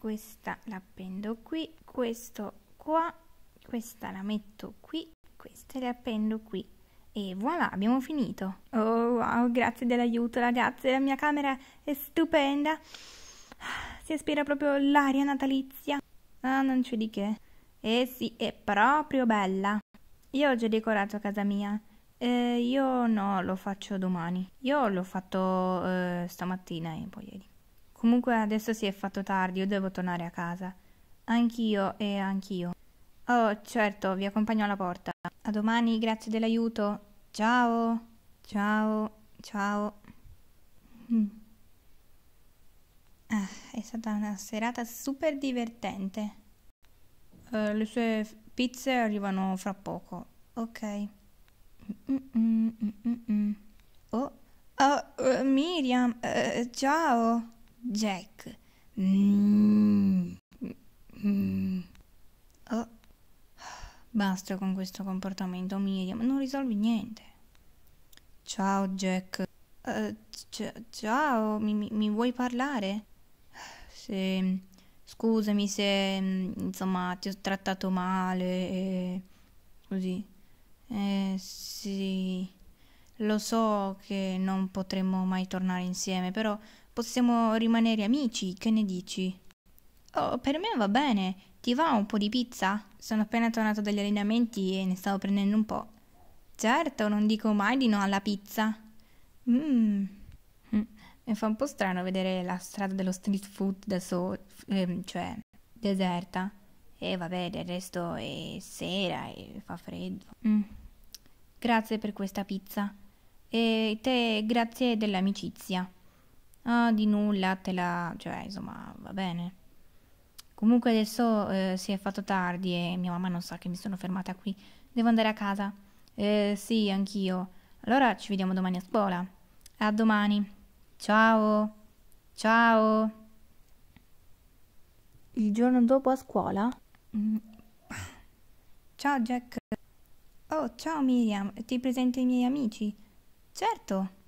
questa l'appendo qui questo qua questa la metto qui questa le appendo qui e voilà abbiamo finito oh wow grazie dell'aiuto ragazzi, la mia camera è stupenda si aspira proprio l'aria natalizia ah non c'è di che eh sì è proprio bella io ho già decorato casa mia eh, io no, lo faccio domani. Io l'ho fatto eh, stamattina e poi ieri. Comunque adesso si è fatto tardi, io devo tornare a casa. Anch'io e anch'io. Oh, certo, vi accompagno alla porta. A domani, grazie dell'aiuto. Ciao, ciao, ciao. Mm. Ah, è stata una serata super divertente. Uh, le sue pizze arrivano fra poco. Ok. Mm -mm, oh, oh uh, Miriam, uh, ciao. Jack. Mm. Mm. Oh. Basta con questo comportamento, Miriam, non risolvi niente. Ciao, Jack. Uh, ciao, mi, mi, vuoi parlare? Sì, scusami se, mm, insomma, ti ho trattato male e così. Eh, sì, lo so che non potremo mai tornare insieme, però... Possiamo rimanere amici, che ne dici? Oh, per me va bene. Ti va un po' di pizza? Sono appena tornato dagli allenamenti e ne stavo prendendo un po'. Certo, non dico mai di no alla pizza. Mmm. Mm. Mi fa un po' strano vedere la strada dello street food da solo, Ehm, cioè, deserta. E vabbè, del resto è sera e fa freddo. Mm. Grazie per questa pizza. E te grazie dell'amicizia ah, di nulla, te la... cioè, insomma, va bene. Comunque adesso eh, si è fatto tardi e mia mamma non sa che mi sono fermata qui. Devo andare a casa. Eh, sì, anch'io. Allora ci vediamo domani a scuola. A domani. Ciao. Ciao. Il giorno dopo a scuola? Mm. Ciao Jack. Oh, ciao Miriam. Ti presento i miei amici? Certo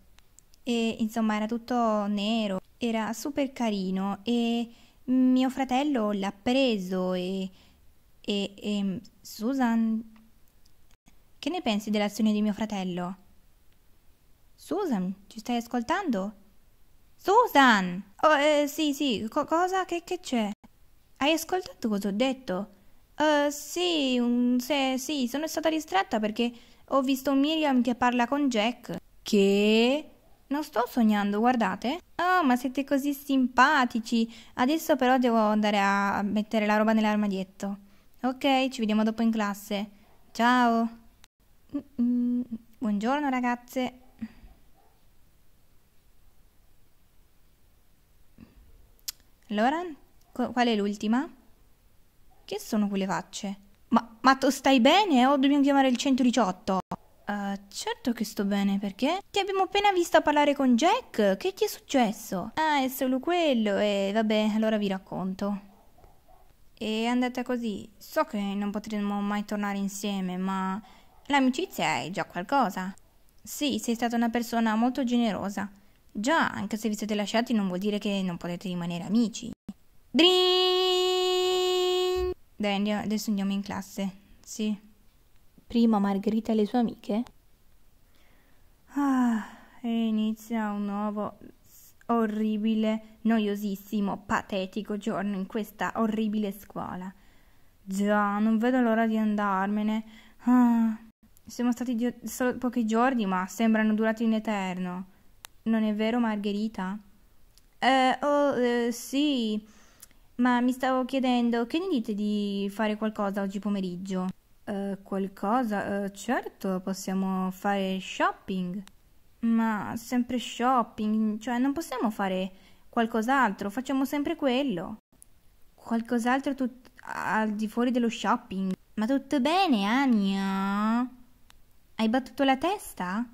e insomma era tutto nero, era super carino e mio fratello l'ha preso e, e, e Susan... Che ne pensi dell'azione di mio fratello? Susan, ci stai ascoltando? Susan! Oh, eh, sì, sì, co cosa? Che, c'è? Hai ascoltato cosa ho detto? Uh, sì, un, se, sì, sono stata distratta perché ho visto Miriam che parla con Jack. Che? Non sto sognando, guardate. Oh, ma siete così simpatici. Adesso però devo andare a mettere la roba nell'armadietto. Ok, ci vediamo dopo in classe. Ciao. Buongiorno ragazze. Allora, qual è l'ultima? Che sono quelle facce? Ma, ma tu stai bene o dobbiamo chiamare il 118? certo che sto bene, perché? Ti abbiamo appena visto parlare con Jack, che ti è successo? Ah, è solo quello, e vabbè, allora vi racconto. È andata così, so che non potremo mai tornare insieme, ma l'amicizia è già qualcosa. Sì, sei stata una persona molto generosa. Già, anche se vi siete lasciati non vuol dire che non potete rimanere amici. Drin! Dai, adesso andiamo in classe. Sì. Prima Margherita e le sue amiche Ah, e inizia un nuovo orribile, noiosissimo, patetico giorno in questa orribile scuola. Già, non vedo l'ora di andarmene. Ah, siamo stati gio- solo pochi giorni, ma sembrano durati in eterno. Non è vero, Margherita? Eh, oh, eh, sì. Ma mi stavo chiedendo, che ne dite di fare qualcosa oggi pomeriggio? Eh, qualcosa? Uh, certo, possiamo fare shopping. Ma sempre shopping, cioè non possiamo fare qualcos'altro, facciamo sempre quello. Qualcos'altro tut- al di fuori dello shopping. Ma tutto bene, Ania? Hai battuto la testa?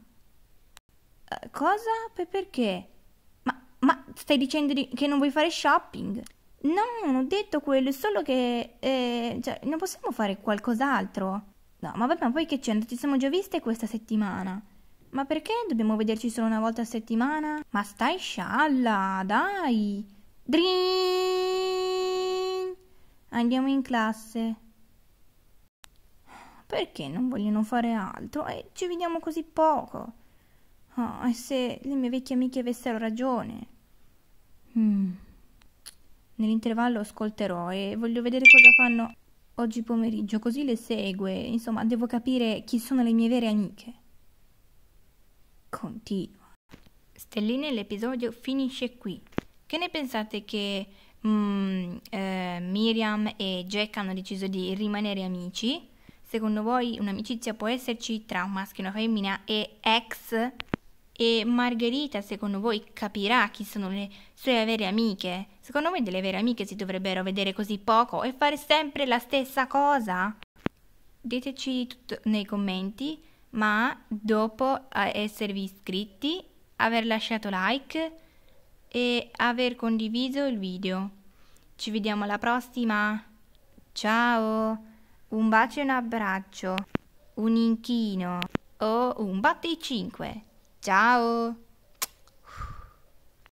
Uh, cosa? Per- perché? Ma, ma stai dicendo di- che non vuoi fare shopping? No, non ho detto quello, è solo che... Eh, cioè, non possiamo fare qualcos'altro? No, ma vabbè, ma poi che c'entra? Ci siamo già viste questa settimana. Ma perché dobbiamo vederci solo una volta a settimana? Ma stai scialla, dai! Drin! Andiamo in classe. Perché non vogliono fare altro? E eh, ci vediamo così poco. Oh, e se le mie vecchie amiche avessero ragione? Mm. Nell'intervallo ascolterò e voglio vedere cosa fanno oggi pomeriggio, così le segue. Insomma, devo capire chi sono le mie vere amiche. Continua. Stelline, l'episodio finisce qui. Che ne pensate che mm, eh, Miriam e Jack hanno deciso di rimanere amici? Secondo voi un'amicizia può esserci tra un maschio e una femmina e ex e Margherita, secondo voi, capirà chi sono le sue vere amiche? Secondo voi delle vere amiche si dovrebbero vedere così poco e fare sempre la stessa cosa? Diteci tutto nei commenti, ma dopo esservi iscritti, aver lasciato like e aver condiviso il video. Ci vediamo alla prossima. Ciao! Un bacio e un abbraccio, un inchino o un batti cinque. Ciao!